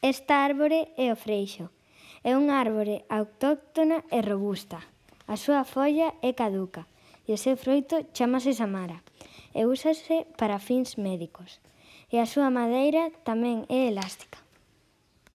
Esta árbore é o freixo. É unha árbore autóctona e robusta. A súa folla é caduca e o seu froito chamase samara e úsase para fins médicos. E a súa madeira tamén é elástica.